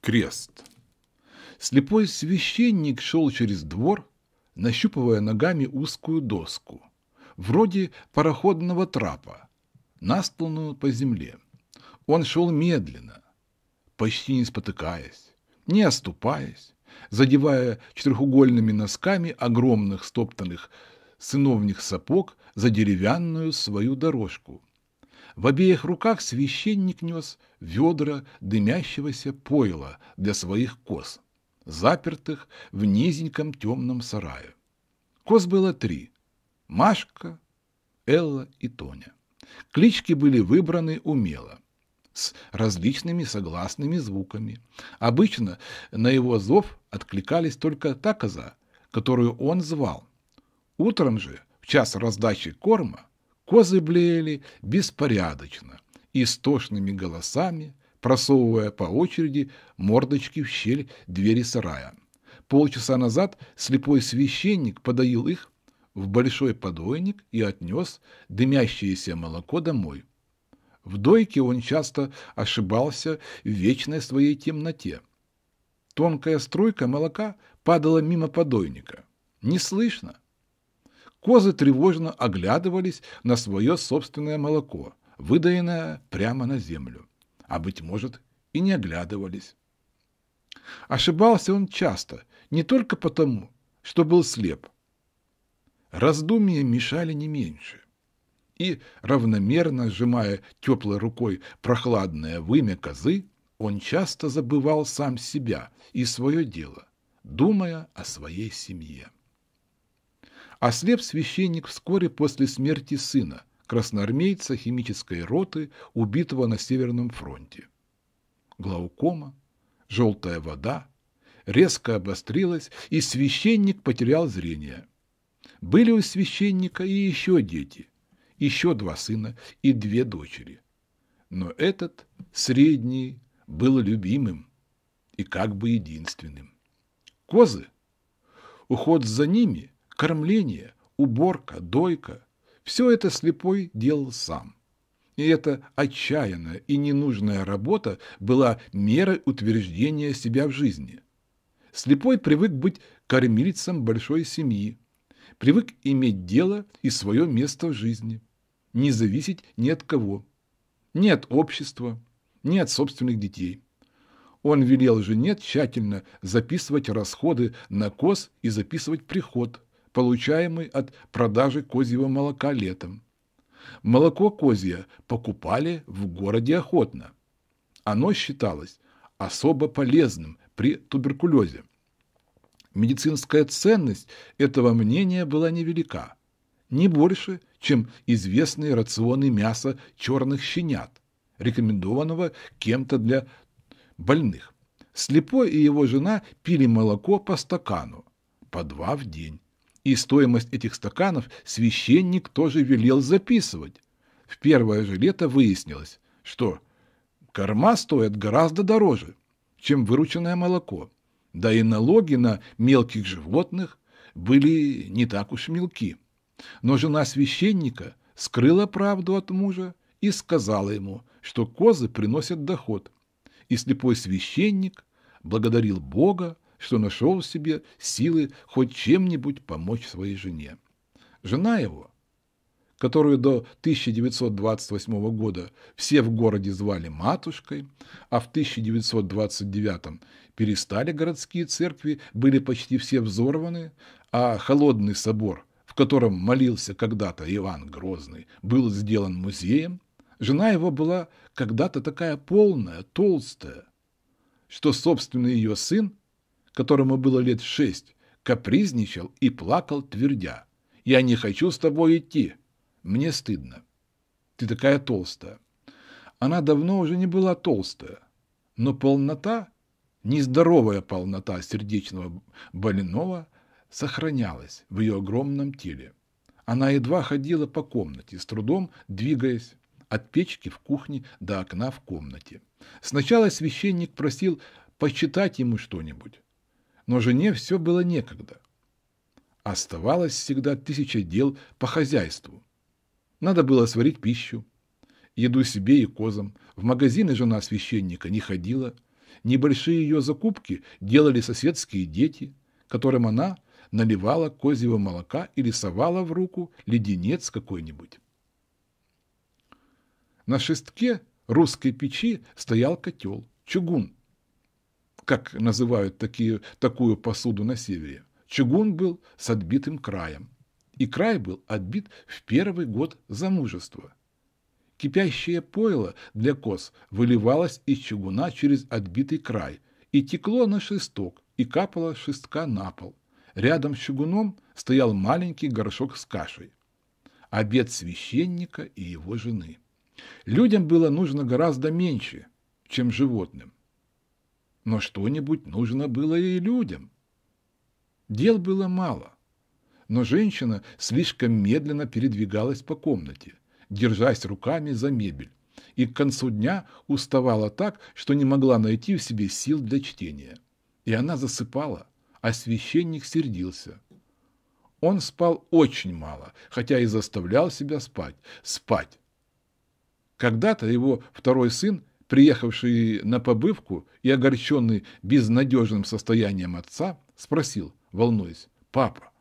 крест. Слепой священник шел через двор, нащупывая ногами узкую доску, вроде пароходного трапа, настланную по земле. Он шел медленно, почти не спотыкаясь, не оступаясь, задевая четырехугольными носками огромных стоптанных сыновних сапог за деревянную свою дорожку – в обеих руках священник нес ведра дымящегося пойла для своих коз, запертых в низеньком темном сарае. Коз было три – Машка, Элла и Тоня. Клички были выбраны умело, с различными согласными звуками. Обычно на его зов откликались только та коза, которую он звал. Утром же, в час раздачи корма, Козы блеяли беспорядочно, истошными голосами, просовывая по очереди мордочки в щель двери сарая. Полчаса назад слепой священник подоил их в большой подойник и отнес дымящееся молоко домой. В дойке он часто ошибался в вечной своей темноте. Тонкая струйка молока падала мимо подойника. Не слышно, Козы тревожно оглядывались на свое собственное молоко, выдаенное прямо на землю. А, быть может, и не оглядывались. Ошибался он часто, не только потому, что был слеп. Раздумья мешали не меньше. И, равномерно сжимая теплой рукой прохладное вымя козы, он часто забывал сам себя и свое дело, думая о своей семье. Ослеп священник вскоре после смерти сына, красноармейца химической роты, убитого на Северном фронте. Глаукома, желтая вода, резко обострилась, и священник потерял зрение. Были у священника и еще дети, еще два сына и две дочери. Но этот, средний, был любимым и как бы единственным. Козы, уход за ними Кормление, уборка, дойка – все это слепой делал сам. И эта отчаянная и ненужная работа была мерой утверждения себя в жизни. Слепой привык быть кормильцем большой семьи, привык иметь дело и свое место в жизни, не зависеть ни от кого, ни от общества, ни от собственных детей. Он велел жене тщательно записывать расходы на коз и записывать приход – получаемый от продажи козьего молока летом. Молоко козье покупали в городе охотно. Оно считалось особо полезным при туберкулезе. Медицинская ценность этого мнения была невелика, не больше, чем известные рационы мяса черных щенят, рекомендованного кем-то для больных. Слепой и его жена пили молоко по стакану, по два в день. И стоимость этих стаканов священник тоже велел записывать. В первое же лето выяснилось, что корма стоят гораздо дороже, чем вырученное молоко. Да и налоги на мелких животных были не так уж мелки. Но жена священника скрыла правду от мужа и сказала ему, что козы приносят доход. И слепой священник благодарил Бога что нашел в себе силы хоть чем-нибудь помочь своей жене. Жена его, которую до 1928 года все в городе звали матушкой, а в 1929 перестали городские церкви, были почти все взорваны, а холодный собор, в котором молился когда-то Иван Грозный, был сделан музеем, жена его была когда-то такая полная, толстая, что собственный ее сын которому было лет шесть, капризничал и плакал, твердя. «Я не хочу с тобой идти. Мне стыдно. Ты такая толстая». Она давно уже не была толстая, но полнота, нездоровая полнота сердечного больного, сохранялась в ее огромном теле. Она едва ходила по комнате, с трудом двигаясь от печки в кухне до окна в комнате. Сначала священник просил почитать ему что-нибудь но жене все было некогда. Оставалось всегда тысяча дел по хозяйству. Надо было сварить пищу, еду себе и козам. В магазины жена священника не ходила. Небольшие ее закупки делали соседские дети, которым она наливала козьего молока и рисовала в руку леденец какой-нибудь. На шестке русской печи стоял котел, чугун, как называют такие, такую посуду на севере, чугун был с отбитым краем. И край был отбит в первый год замужества. Кипящее пойло для коз выливалось из чугуна через отбитый край и текло на шесток, и капало шестка на пол. Рядом с чугуном стоял маленький горшок с кашей. Обед священника и его жены. Людям было нужно гораздо меньше, чем животным. Но что-нибудь нужно было и людям. Дел было мало, но женщина слишком медленно передвигалась по комнате, держась руками за мебель, и к концу дня уставала так, что не могла найти в себе сил для чтения. И она засыпала, а священник сердился. Он спал очень мало, хотя и заставлял себя спать. Спать. Когда-то его второй сын приехавший на побывку и огорченный безнадежным состоянием отца, спросил, волнуясь, «Папа,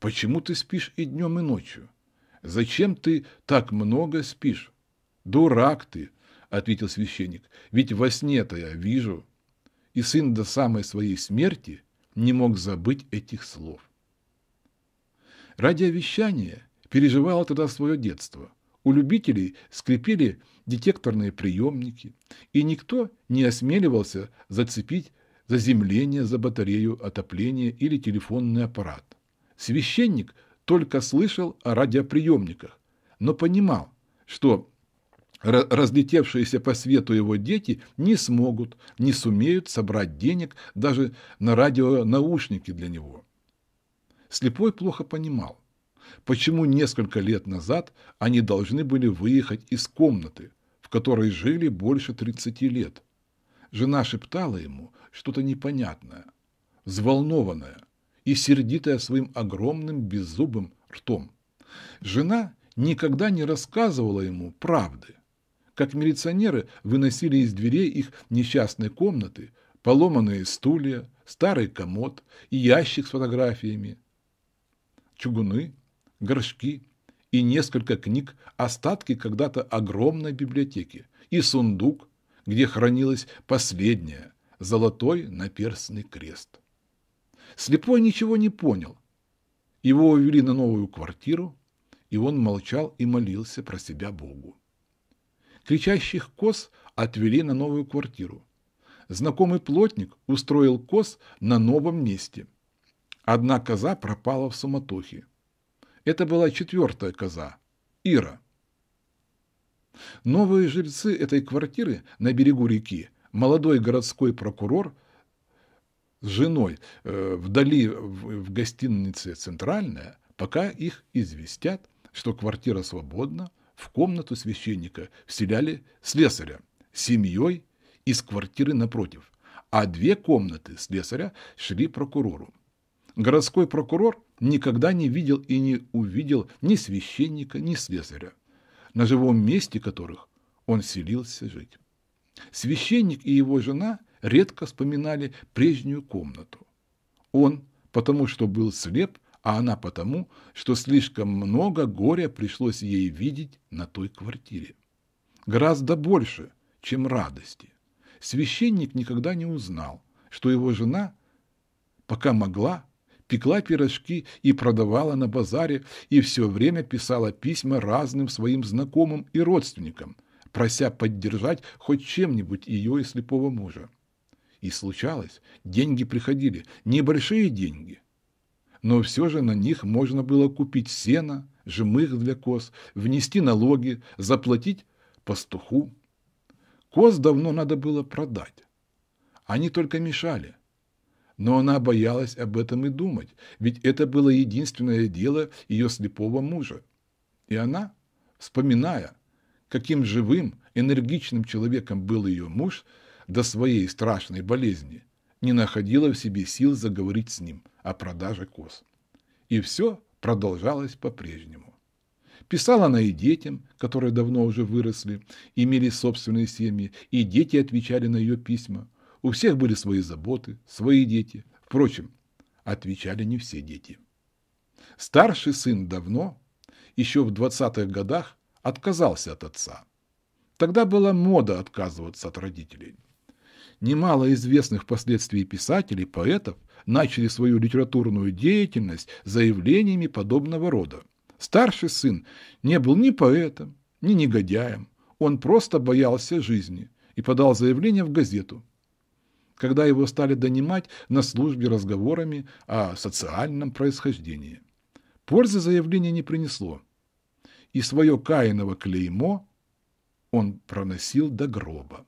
почему ты спишь и днем, и ночью? Зачем ты так много спишь?» «Дурак ты!» – ответил священник. «Ведь во сне-то я вижу». И сын до самой своей смерти не мог забыть этих слов. Радиовещание переживало тогда свое детство – у любителей скрипели детекторные приемники, и никто не осмеливался зацепить заземление за батарею отопления или телефонный аппарат. Священник только слышал о радиоприемниках, но понимал, что разлетевшиеся по свету его дети не смогут, не сумеют собрать денег даже на радионаушники для него. Слепой плохо понимал, почему несколько лет назад они должны были выехать из комнаты, в которой жили больше 30 лет. Жена шептала ему что-то непонятное, взволнованное и сердитое своим огромным беззубым ртом. Жена никогда не рассказывала ему правды, как милиционеры выносили из дверей их несчастной комнаты поломанные стулья, старый комод и ящик с фотографиями, чугуны, горшки и несколько книг, остатки когда-то огромной библиотеки, и сундук, где хранилось последнее, золотой наперстный крест. Слепой ничего не понял. Его увели на новую квартиру, и он молчал и молился про себя Богу. Кричащих коз отвели на новую квартиру. Знакомый плотник устроил коз на новом месте. Одна коза пропала в суматохе. Это была четвертая коза – Ира. Новые жильцы этой квартиры на берегу реки, молодой городской прокурор с женой э, вдали в, гостинице «Центральная», пока их известят, что квартира свободна, в комнату священника вселяли слесаря семьей из квартиры напротив, а две комнаты слесаря шли прокурору. Городской прокурор никогда не видел и не увидел ни священника, ни слесаря, на живом месте которых он селился жить. Священник и его жена редко вспоминали прежнюю комнату. Он, потому что был слеп, а она потому, что слишком много горя пришлось ей видеть на той квартире. Гораздо больше, чем радости. Священник никогда не узнал, что его жена, пока могла, пекла пирожки и продавала на базаре, и все время писала письма разным своим знакомым и родственникам, прося поддержать хоть чем-нибудь ее и слепого мужа. И случалось, деньги приходили, небольшие деньги, но все же на них можно было купить сено, жемых для коз, внести налоги, заплатить пастуху. Коз давно надо было продать. Они только мешали – но она боялась об этом и думать, ведь это было единственное дело ее слепого мужа. И она, вспоминая, каким живым, энергичным человеком был ее муж до своей страшной болезни, не находила в себе сил заговорить с ним о продаже коз. И все продолжалось по-прежнему. Писала она и детям, которые давно уже выросли, имели собственные семьи, и дети отвечали на ее письма – у всех были свои заботы, свои дети. Впрочем, отвечали не все дети. Старший сын давно, еще в 20-х годах, отказался от отца. Тогда была мода отказываться от родителей. Немало известных впоследствии писателей, поэтов начали свою литературную деятельность заявлениями подобного рода. Старший сын не был ни поэтом, ни негодяем, он просто боялся жизни и подал заявление в газету, когда его стали донимать на службе разговорами о социальном происхождении. Пользы заявление не принесло, и свое каиново клеймо он проносил до гроба.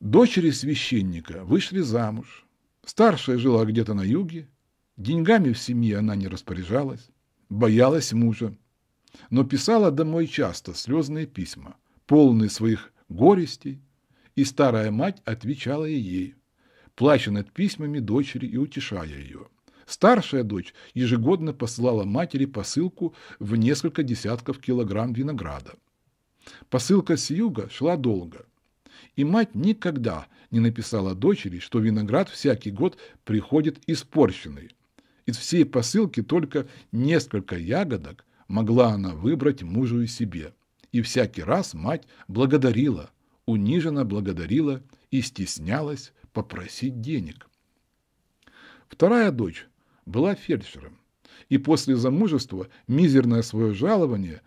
Дочери священника вышли замуж, старшая жила где-то на юге, деньгами в семье она не распоряжалась, боялась мужа, но писала домой часто слезные письма, полные своих горестей, и старая мать отвечала ей, плача над письмами дочери и утешая ее. Старшая дочь ежегодно посылала матери посылку в несколько десятков килограмм винограда. Посылка с юга шла долго, и мать никогда не написала дочери, что виноград всякий год приходит испорченный. Из всей посылки только несколько ягодок могла она выбрать мужу и себе, и всякий раз мать благодарила – униженно благодарила и стеснялась попросить денег. Вторая дочь была фельдшером, и после замужества мизерное свое жалование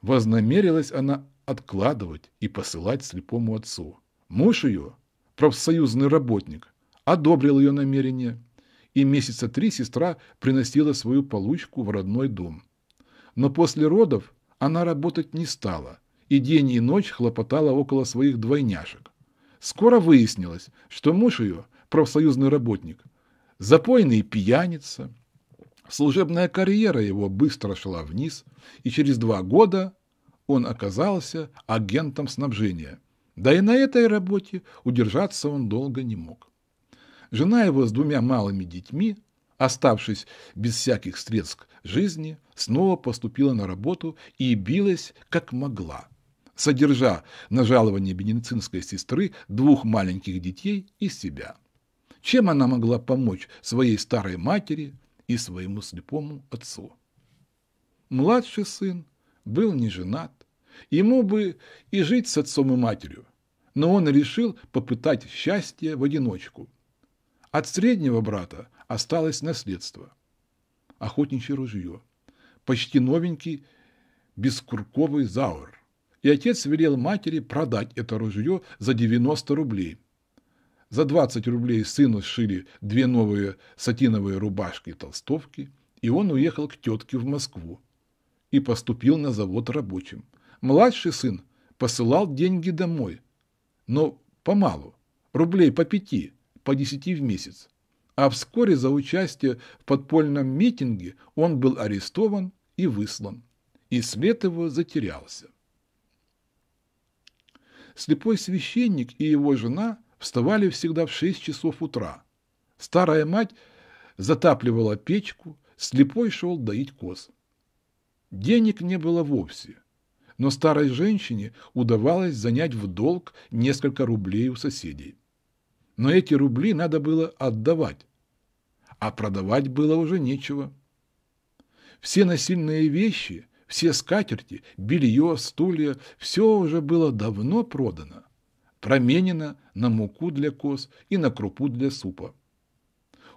вознамерилась она откладывать и посылать слепому отцу. Муж ее, профсоюзный работник, одобрил ее намерение, и месяца три сестра приносила свою получку в родной дом. Но после родов она работать не стала – и день и ночь хлопотала около своих двойняшек. Скоро выяснилось, что муж ее – профсоюзный работник, запойный пьяница. Служебная карьера его быстро шла вниз, и через два года он оказался агентом снабжения. Да и на этой работе удержаться он долго не мог. Жена его с двумя малыми детьми, оставшись без всяких средств к жизни, снова поступила на работу и билась как могла содержа на жалование медицинской сестры двух маленьких детей и себя. Чем она могла помочь своей старой матери и своему слепому отцу? Младший сын был не женат, ему бы и жить с отцом и матерью, но он решил попытать счастье в одиночку. От среднего брата осталось наследство – охотничье ружье, почти новенький бескурковый заур, и отец велел матери продать это ружье за 90 рублей. За 20 рублей сыну сшили две новые сатиновые рубашки и толстовки, и он уехал к тетке в Москву и поступил на завод рабочим. Младший сын посылал деньги домой, но помалу, рублей по пяти, по десяти в месяц. А вскоре за участие в подпольном митинге он был арестован и выслан, и след его затерялся. Слепой священник и его жена вставали всегда в шесть часов утра. Старая мать затапливала печку, слепой шел доить коз. Денег не было вовсе, но старой женщине удавалось занять в долг несколько рублей у соседей. Но эти рубли надо было отдавать, а продавать было уже нечего. Все насильные вещи все скатерти, белье, стулья – все уже было давно продано, променено на муку для коз и на крупу для супа.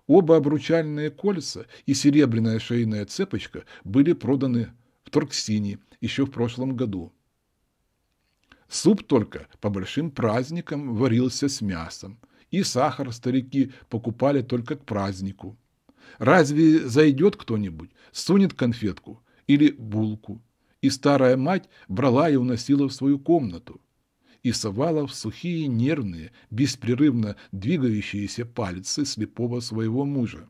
Оба обручальные кольца и серебряная шейная цепочка были проданы в Торксине еще в прошлом году. Суп только по большим праздникам варился с мясом, и сахар старики покупали только к празднику. Разве зайдет кто-нибудь, сунет конфетку, или булку, и старая мать брала и уносила в свою комнату, и совала в сухие нервные, беспрерывно двигающиеся пальцы слепого своего мужа.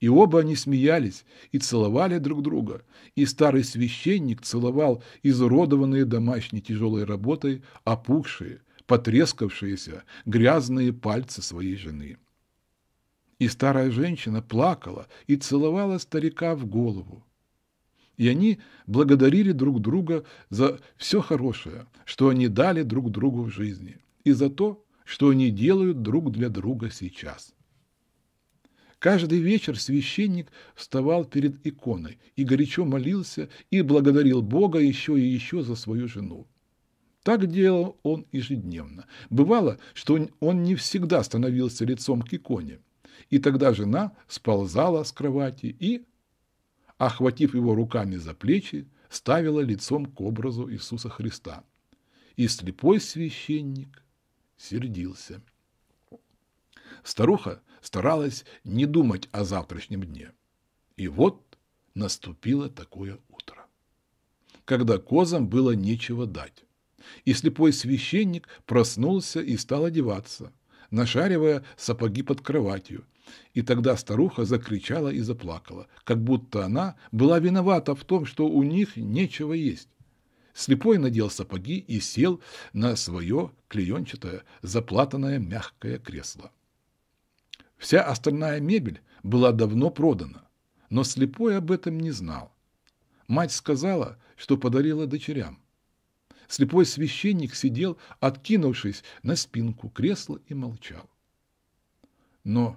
И оба они смеялись и целовали друг друга, и старый священник целовал изуродованные домашней тяжелой работой опухшие, потрескавшиеся, грязные пальцы своей жены. И старая женщина плакала и целовала старика в голову, и они благодарили друг друга за все хорошее, что они дали друг другу в жизни, и за то, что они делают друг для друга сейчас. Каждый вечер священник вставал перед иконой и горячо молился и благодарил Бога еще и еще за свою жену. Так делал он ежедневно. Бывало, что он не всегда становился лицом к иконе, и тогда жена сползала с кровати и охватив его руками за плечи, ставила лицом к образу Иисуса Христа. И слепой священник сердился. Старуха старалась не думать о завтрашнем дне. И вот наступило такое утро, когда козам было нечего дать. И слепой священник проснулся и стал одеваться, нашаривая сапоги под кроватью, и тогда старуха закричала и заплакала, как будто она была виновата в том, что у них нечего есть. Слепой надел сапоги и сел на свое клеенчатое, заплатанное мягкое кресло. Вся остальная мебель была давно продана, но слепой об этом не знал. Мать сказала, что подарила дочерям. Слепой священник сидел, откинувшись на спинку кресла и молчал. Но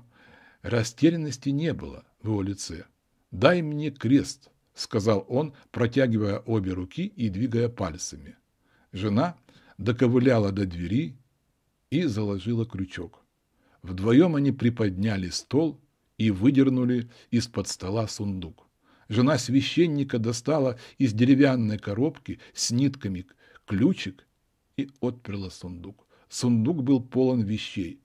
Растерянности не было в его лице. «Дай мне крест», – сказал он, протягивая обе руки и двигая пальцами. Жена доковыляла до двери и заложила крючок. Вдвоем они приподняли стол и выдернули из-под стола сундук. Жена священника достала из деревянной коробки с нитками ключик и отперла сундук. Сундук был полон вещей,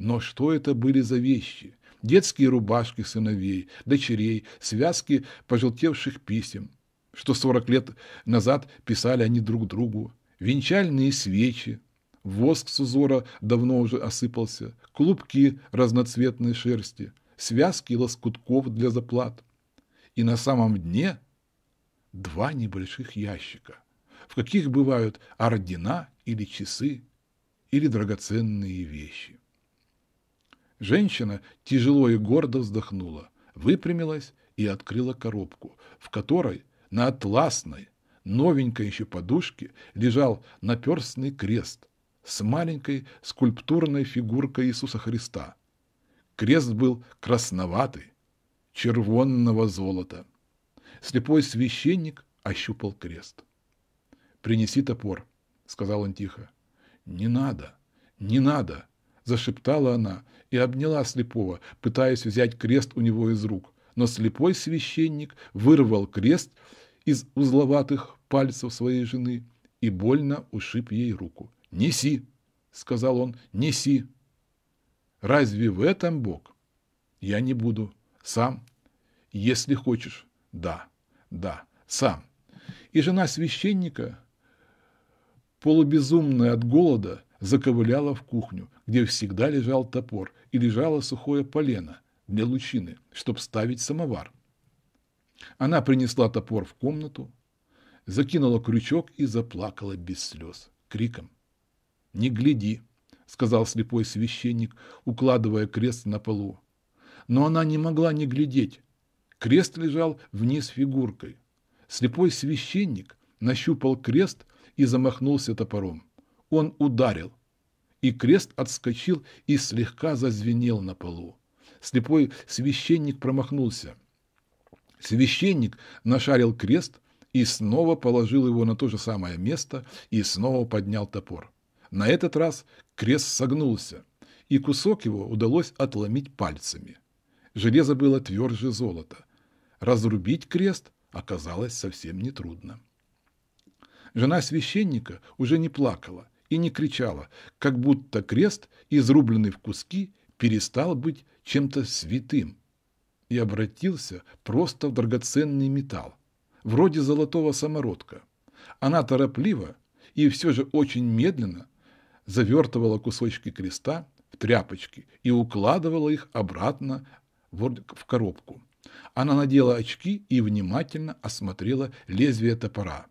но что это были за вещи? Детские рубашки сыновей, дочерей, связки пожелтевших писем, что сорок лет назад писали они друг другу, венчальные свечи, воск с узора давно уже осыпался, клубки разноцветной шерсти, связки лоскутков для заплат. И на самом дне два небольших ящика, в каких бывают ордена или часы, или драгоценные вещи. Женщина тяжело и гордо вздохнула, выпрямилась и открыла коробку, в которой на атласной, новенькой еще подушке лежал наперстный крест с маленькой скульптурной фигуркой Иисуса Христа. Крест был красноватый, червонного золота. Слепой священник ощупал крест. «Принеси топор», — сказал он тихо. «Не надо, не надо», зашептала она и обняла слепого, пытаясь взять крест у него из рук. Но слепой священник вырвал крест из узловатых пальцев своей жены и больно ушиб ей руку. «Неси!» — сказал он. «Неси!» «Разве в этом Бог?» «Я не буду. Сам. Если хочешь. Да. Да. Сам». И жена священника, полубезумная от голода, заковыляла в кухню, где всегда лежал топор и лежало сухое полено для лучины, чтобы ставить самовар. Она принесла топор в комнату, закинула крючок и заплакала без слез, криком. «Не гляди», — сказал слепой священник, укладывая крест на полу. Но она не могла не глядеть. Крест лежал вниз фигуркой. Слепой священник нащупал крест и замахнулся топором. Он ударил, и крест отскочил и слегка зазвенел на полу. Слепой священник промахнулся. Священник нашарил крест и снова положил его на то же самое место и снова поднял топор. На этот раз крест согнулся, и кусок его удалось отломить пальцами. Железо было тверже золота. Разрубить крест оказалось совсем нетрудно. Жена священника уже не плакала, и не кричала, как будто крест, изрубленный в куски, перестал быть чем-то святым и обратился просто в драгоценный металл, вроде золотого самородка. Она торопливо и все же очень медленно завертывала кусочки креста в тряпочки и укладывала их обратно в коробку. Она надела очки и внимательно осмотрела лезвие топора.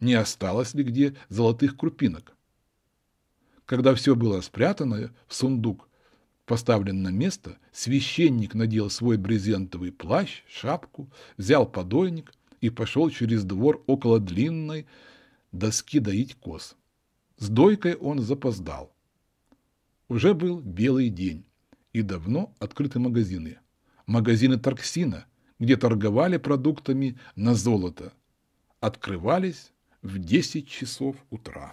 Не осталось ли где золотых крупинок? Когда все было спрятано в сундук, поставлен на место, священник надел свой брезентовый плащ, шапку, взял подойник и пошел через двор около длинной доски доить коз. С дойкой он запоздал. Уже был белый день, и давно открыты магазины. Магазины Тарксина, где торговали продуктами на золото, открывались в 10 часов утра.